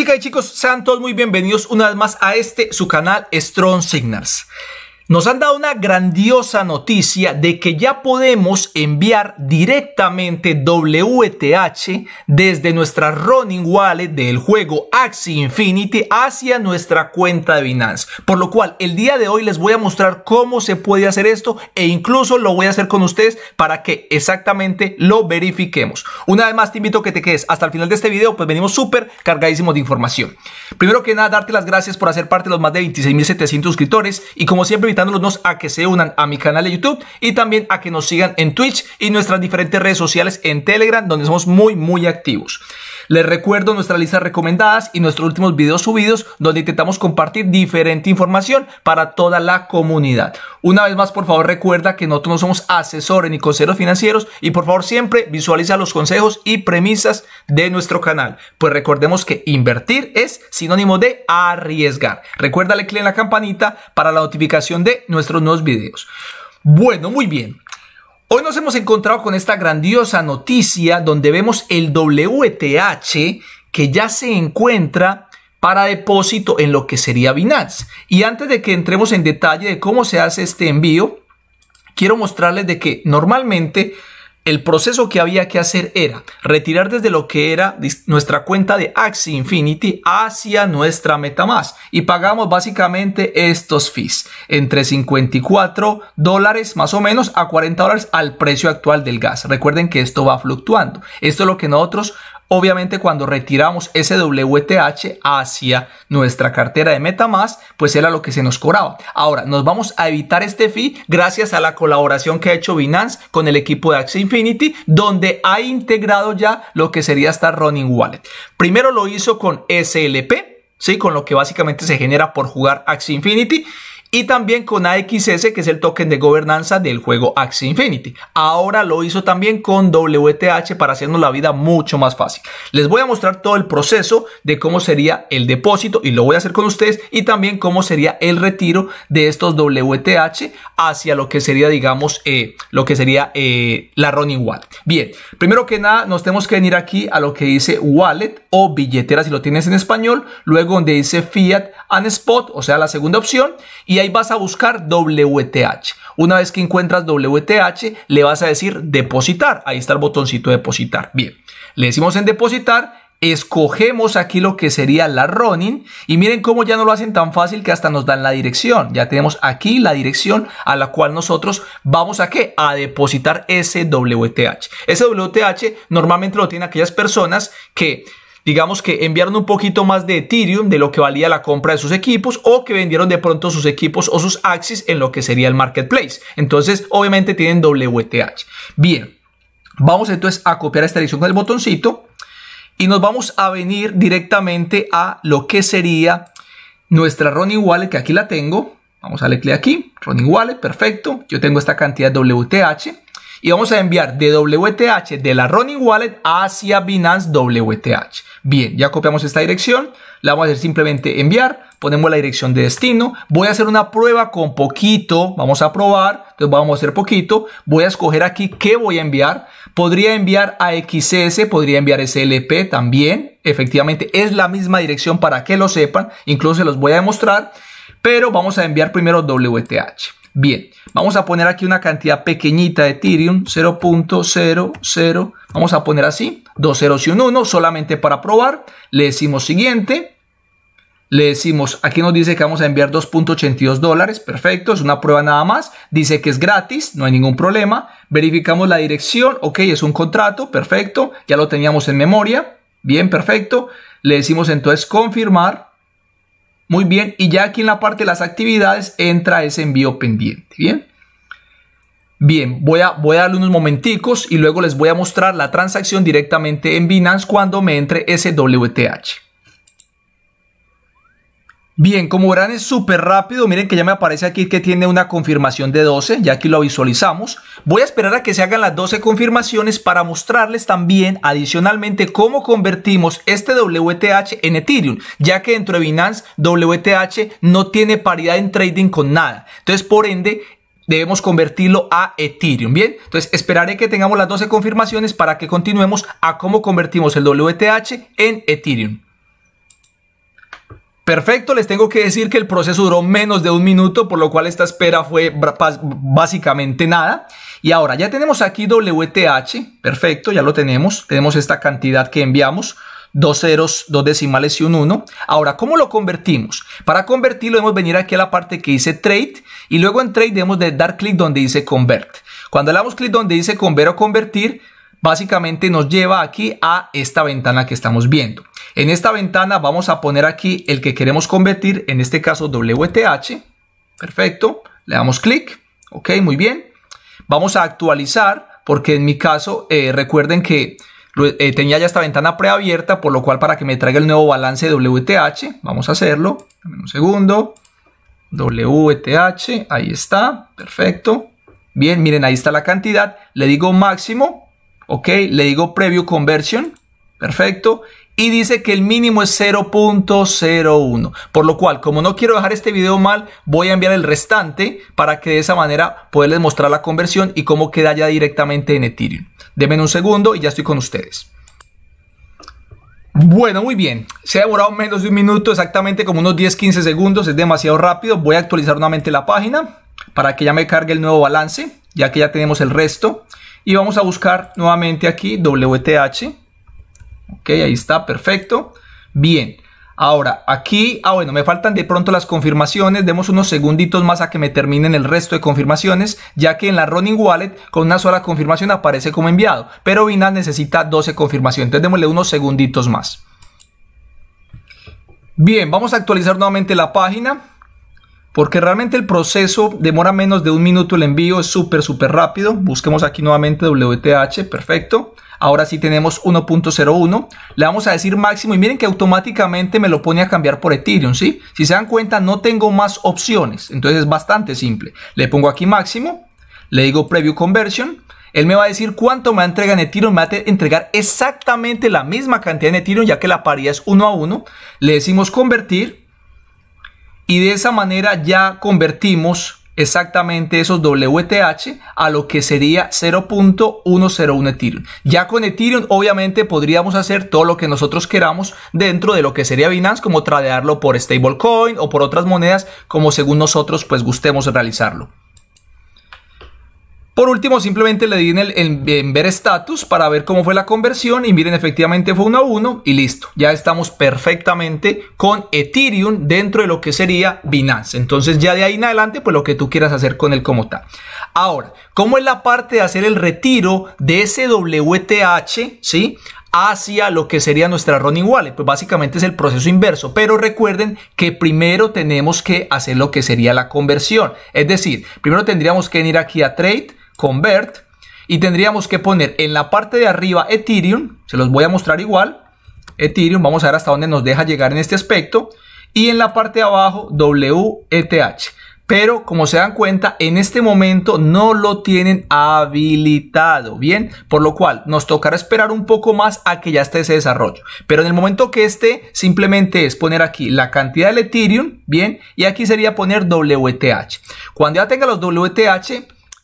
Chicas y chicos, sean todos muy bienvenidos una vez más a este, su canal Strong Signals. Nos han dado una grandiosa noticia de que ya podemos enviar directamente WTH desde nuestra Running Wallet del juego Axie Infinity hacia nuestra cuenta de Binance. Por lo cual, el día de hoy les voy a mostrar cómo se puede hacer esto e incluso lo voy a hacer con ustedes para que exactamente lo verifiquemos. Una vez más, te invito a que te quedes hasta el final de este video, pues venimos súper cargadísimos de información. Primero que nada, darte las gracias por hacer parte de los más de 26.700 suscriptores y como siempre, invitándolos a que se unan a mi canal de YouTube y también a que nos sigan en Twitch y nuestras diferentes redes sociales en Telegram, donde somos muy, muy activos. Les recuerdo nuestras listas recomendadas y nuestros últimos videos subidos donde intentamos compartir diferente información para toda la comunidad. Una vez más, por favor, recuerda que nosotros no somos asesores ni consejeros financieros y por favor siempre visualiza los consejos y premisas de nuestro canal. Pues recordemos que invertir es sinónimo de arriesgar. Recuerda clic en la campanita para la notificación de nuestros nuevos videos. Bueno, muy bien. Hoy nos hemos encontrado con esta grandiosa noticia donde vemos el WTH que ya se encuentra para depósito en lo que sería Binance. Y antes de que entremos en detalle de cómo se hace este envío, quiero mostrarles de que normalmente el proceso que había que hacer era retirar desde lo que era nuestra cuenta de Axie Infinity hacia nuestra MetaMask y pagamos básicamente estos fees entre 54 dólares más o menos a 40 dólares al precio actual del gas. Recuerden que esto va fluctuando. Esto es lo que nosotros Obviamente cuando retiramos ese hacia nuestra cartera de MetaMask, pues era lo que se nos cobraba. Ahora, nos vamos a evitar este fee gracias a la colaboración que ha hecho Binance con el equipo de Axie Infinity, donde ha integrado ya lo que sería esta Running Wallet. Primero lo hizo con SLP, ¿sí? con lo que básicamente se genera por jugar Axie Infinity y también con AXS, que es el token de gobernanza del juego Axie Infinity. Ahora lo hizo también con WTH para hacernos la vida mucho más fácil. Les voy a mostrar todo el proceso de cómo sería el depósito y lo voy a hacer con ustedes y también cómo sería el retiro de estos WTH hacia lo que sería, digamos, eh, lo que sería eh, la Ronin Wallet. Bien, primero que nada nos tenemos que venir aquí a lo que dice Wallet o billetera si lo tienes en español, luego donde dice Fiat and Spot, o sea, la segunda opción y ahí vas a buscar WTH. Una vez que encuentras WTH, le vas a decir depositar. Ahí está el botoncito depositar. Bien, le decimos en depositar escogemos aquí lo que sería la running y miren cómo ya no lo hacen tan fácil que hasta nos dan la dirección. Ya tenemos aquí la dirección a la cual nosotros vamos a que A depositar ese WTH. Ese WTH normalmente lo tienen aquellas personas que digamos que enviaron un poquito más de Ethereum de lo que valía la compra de sus equipos o que vendieron de pronto sus equipos o sus Axis en lo que sería el marketplace. Entonces, obviamente tienen WTH. Bien, vamos entonces a copiar esta edición con el botoncito y nos vamos a venir directamente a lo que sería nuestra Ronnie Wallet, que aquí la tengo. Vamos a darle clic aquí, Ronnie Wallet, perfecto. Yo tengo esta cantidad WTH y vamos a enviar de WTH de la Running Wallet hacia Binance WTH. Bien, ya copiamos esta dirección, la vamos a hacer simplemente enviar, ponemos la dirección de destino, voy a hacer una prueba con poquito, vamos a probar, entonces vamos a hacer poquito, voy a escoger aquí qué voy a enviar, podría enviar a XS, podría enviar SLP también, efectivamente es la misma dirección para que lo sepan, incluso se los voy a demostrar, pero vamos a enviar primero WTH. Bien, vamos a poner aquí una cantidad pequeñita de Ethereum, 0.00, vamos a poner así, 2.011 solamente para probar. Le decimos siguiente, le decimos, aquí nos dice que vamos a enviar 2.82 dólares, perfecto, es una prueba nada más, dice que es gratis, no hay ningún problema, verificamos la dirección, ok, es un contrato, perfecto, ya lo teníamos en memoria, bien, perfecto, le decimos entonces confirmar, muy bien, y ya aquí en la parte de las actividades entra ese envío pendiente, ¿bien? Bien, voy a, voy a darle unos momenticos y luego les voy a mostrar la transacción directamente en Binance cuando me entre ese WTH. Bien, como verán es súper rápido, miren que ya me aparece aquí que tiene una confirmación de 12, ya aquí lo visualizamos. Voy a esperar a que se hagan las 12 confirmaciones para mostrarles también adicionalmente cómo convertimos este WTH en Ethereum, ya que dentro de Binance WTH no tiene paridad en trading con nada. Entonces, por ende, debemos convertirlo a Ethereum, ¿bien? Entonces esperaré que tengamos las 12 confirmaciones para que continuemos a cómo convertimos el WTH en Ethereum. Perfecto, les tengo que decir que el proceso duró menos de un minuto, por lo cual esta espera fue básicamente nada. Y ahora ya tenemos aquí WTH, perfecto, ya lo tenemos, tenemos esta cantidad que enviamos, dos ceros, dos decimales y un 1. Ahora, ¿cómo lo convertimos? Para convertirlo debemos venir aquí a la parte que dice Trade y luego en Trade debemos de dar clic donde dice Convert. Cuando le damos clic donde dice Convert o Convertir, básicamente nos lleva aquí a esta ventana que estamos viendo. En esta ventana vamos a poner aquí el que queremos convertir, en este caso WTH. Perfecto, le damos clic. Ok, muy bien. Vamos a actualizar porque en mi caso eh, recuerden que eh, tenía ya esta ventana preabierta, por lo cual para que me traiga el nuevo balance WTH, vamos a hacerlo. Dame un segundo. WTH, ahí está, perfecto. Bien, miren, ahí está la cantidad. Le digo máximo, Ok, le digo preview conversion. Perfecto. Y dice que el mínimo es 0.01. Por lo cual, como no quiero dejar este video mal, voy a enviar el restante para que de esa manera poderles mostrar la conversión y cómo queda ya directamente en Ethereum. Denme un segundo y ya estoy con ustedes. Bueno, muy bien. Se ha demorado menos de un minuto, exactamente como unos 10-15 segundos. Es demasiado rápido. Voy a actualizar nuevamente la página para que ya me cargue el nuevo balance, ya que ya tenemos el resto y vamos a buscar nuevamente aquí WTH. Ok, ahí está, perfecto. Bien, ahora aquí, ah bueno, me faltan de pronto las confirmaciones, demos unos segunditos más a que me terminen el resto de confirmaciones, ya que en la Running Wallet con una sola confirmación aparece como enviado, pero Binance necesita 12 confirmaciones, entonces démosle unos segunditos más. Bien, vamos a actualizar nuevamente la página porque realmente el proceso demora menos de un minuto el envío, es súper, súper rápido. Busquemos aquí nuevamente WTH, perfecto. Ahora sí tenemos 1.01. Le vamos a decir máximo y miren que automáticamente me lo pone a cambiar por Ethereum, ¿sí? Si se dan cuenta, no tengo más opciones, entonces es bastante simple. Le pongo aquí máximo, le digo preview conversion. Él me va a decir cuánto me entrega en Ethereum, me va a entregar exactamente la misma cantidad de Ethereum, ya que la paridad es 1 a 1. Le decimos convertir, y de esa manera ya convertimos exactamente esos WTH a lo que sería 0.101 Ethereum. Ya con Ethereum obviamente podríamos hacer todo lo que nosotros queramos dentro de lo que sería Binance, como tradearlo por stablecoin o por otras monedas como según nosotros pues gustemos realizarlo. Por último, simplemente le di en, el, ver status para ver cómo fue la conversión y miren, efectivamente fue 1 a 1 y listo. Ya estamos perfectamente con Ethereum dentro de lo que sería Binance. Entonces ya de ahí en adelante, pues lo que tú quieras hacer con él como tal. Ahora, ¿cómo es la parte de hacer el retiro de ese WTH, sí? hacia lo que sería nuestra Running Wallet. Pues básicamente es el proceso inverso. Pero recuerden que primero tenemos que hacer lo que sería la conversión. Es decir, primero tendríamos que venir aquí a Trade, convert y tendríamos que poner en la parte de arriba Ethereum, se los voy a mostrar igual, Ethereum, vamos a ver hasta dónde nos deja llegar en este aspecto y en la parte de abajo WETH. Pero como se dan cuenta, en este momento no lo tienen habilitado, ¿bien? Por lo cual nos tocará esperar un poco más a que ya esté ese desarrollo. Pero en el momento que esté, simplemente es poner aquí la cantidad del Ethereum, ¿bien? Y aquí sería poner WETH. Cuando ya tenga los WETH,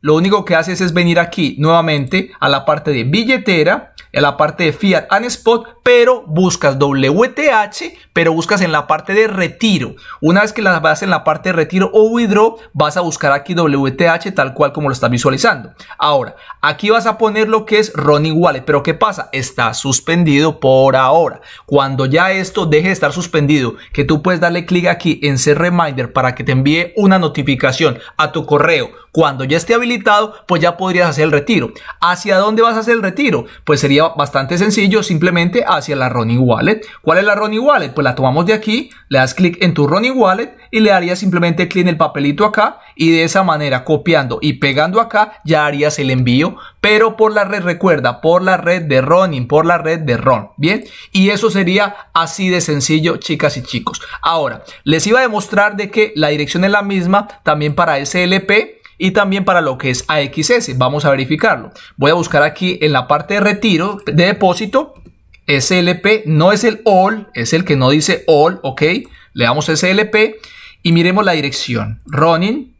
lo único que haces es venir aquí nuevamente a la parte de billetera, a la parte de Fiat and Spot, pero buscas WTH, pero buscas en la parte de retiro. Una vez que las vas en la parte de retiro o withdraw, vas a buscar aquí WTH tal cual como lo estás visualizando. Ahora, aquí vas a poner lo que es Ronnie Wallet, pero ¿qué pasa? Está suspendido por ahora. Cuando ya esto deje de estar suspendido, que tú puedes darle clic aquí en ser reminder para que te envíe una notificación a tu correo cuando ya esté habilitado pues ya podrías hacer el retiro. ¿Hacia dónde vas a hacer el retiro? Pues sería bastante sencillo, simplemente hacia la Ronnie Wallet. ¿Cuál es la Ronnie Wallet? Pues la tomamos de aquí, le das clic en tu Ronnie Wallet y le harías simplemente clic en el papelito acá y de esa manera copiando y pegando acá ya harías el envío, pero por la red, recuerda, por la red de running por la red de Ron, ¿bien? Y eso sería así de sencillo, chicas y chicos. Ahora, les iba a demostrar de que la dirección es la misma también para SLP, y también para lo que es AXS. Vamos a verificarlo. Voy a buscar aquí en la parte de retiro de depósito SLP. No es el all, es el que no dice all, ok. Le damos SLP y miremos la dirección. Running.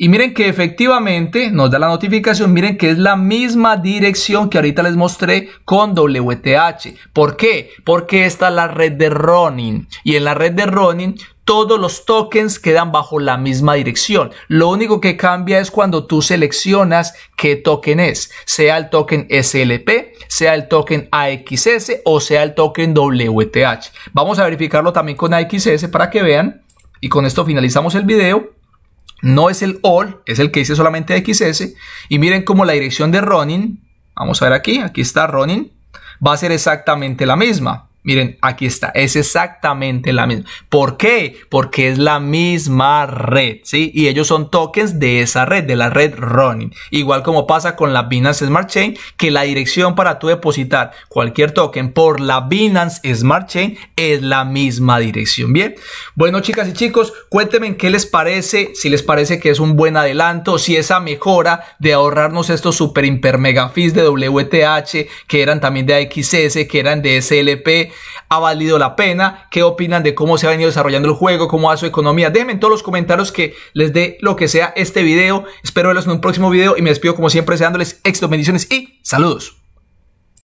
Y miren que efectivamente nos da la notificación, miren que es la misma dirección que ahorita les mostré con WTH. ¿Por qué? Porque está la red de running Y en la red de running todos los tokens quedan bajo la misma dirección. Lo único que cambia es cuando tú seleccionas qué token es, sea el token SLP, sea el token AXS o sea el token WTH. Vamos a verificarlo también con AXS para que vean. Y con esto finalizamos el video. No es el all, es el que dice solamente AXS. Y miren cómo la dirección de running, vamos a ver aquí, aquí está running, va a ser exactamente la misma. Miren, aquí está, es exactamente la misma. ¿Por qué? Porque es la misma red, ¿sí? Y ellos son tokens de esa red, de la red running Igual como pasa con la Binance Smart Chain, que la dirección para tú depositar cualquier token por la Binance Smart Chain es la misma dirección, ¿bien? Bueno, chicas y chicos, cuéntenme qué les parece, si les parece que es un buen adelanto, si esa mejora de ahorrarnos estos super imper mega fees de WTH, que eran también de AXS, que eran de SLP, ha valido la pena, qué opinan de cómo se ha venido desarrollando el juego, cómo va su economía. Déjenme en todos los comentarios que les dé lo que sea este video. Espero verlos en un próximo video y me despido como siempre deseándoles éxito, bendiciones y saludos.